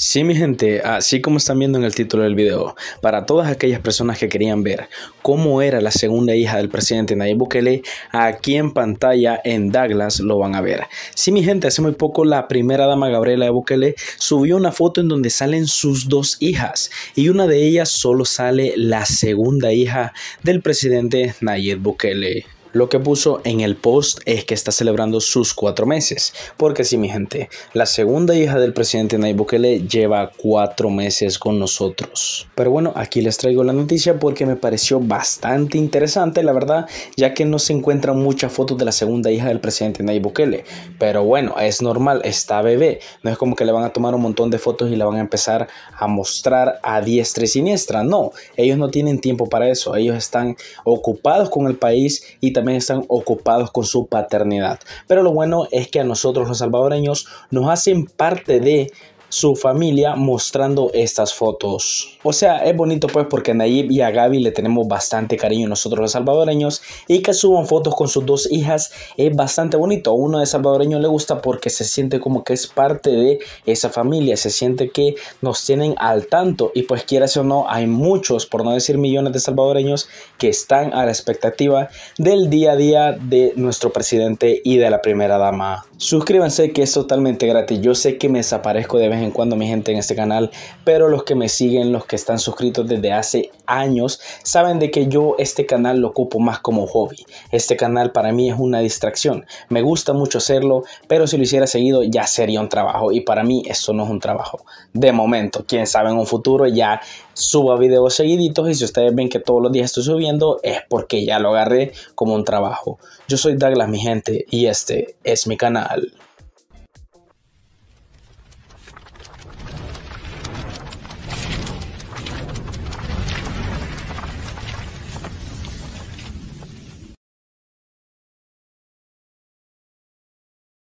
Sí, mi gente, así como están viendo en el título del video, para todas aquellas personas que querían ver cómo era la segunda hija del presidente Nayib Bukele, aquí en pantalla en Douglas lo van a ver. Sí, mi gente, hace muy poco la primera dama Gabriela de Bukele subió una foto en donde salen sus dos hijas y una de ellas solo sale la segunda hija del presidente Nayib Bukele lo que puso en el post es que está celebrando sus cuatro meses. Porque sí, mi gente, la segunda hija del presidente Nayib Bukele lleva cuatro meses con nosotros. Pero bueno, aquí les traigo la noticia porque me pareció bastante interesante, la verdad, ya que no se encuentran muchas fotos de la segunda hija del presidente Nayib Bukele. Pero bueno, es normal, está bebé. No es como que le van a tomar un montón de fotos y la van a empezar a mostrar a diestra y siniestra. No, ellos no tienen tiempo para eso. Ellos están ocupados con el país y también están ocupados con su paternidad. Pero lo bueno es que a nosotros los salvadoreños nos hacen parte de su familia mostrando estas fotos. O sea, es bonito pues porque a Nayib y a Gaby le tenemos bastante cariño nosotros los salvadoreños y que suban fotos con sus dos hijas es bastante bonito. A uno de salvadoreños le gusta porque se siente como que es parte de esa familia, se siente que nos tienen al tanto y pues quieras o no, hay muchos, por no decir millones de salvadoreños que están a la expectativa del día a día de nuestro presidente y de la primera dama. Suscríbanse que es totalmente gratis. Yo sé que me desaparezco de en cuando mi gente en este canal, pero los que me siguen, los que están suscritos desde hace años, saben de que yo este canal lo ocupo más como hobby. Este canal para mí es una distracción. Me gusta mucho hacerlo, pero si lo hiciera seguido ya sería un trabajo y para mí eso no es un trabajo. De momento, quién sabe en un futuro ya suba videos seguiditos y si ustedes ven que todos los días estoy subiendo es porque ya lo agarré como un trabajo. Yo soy Douglas mi gente y este es mi canal.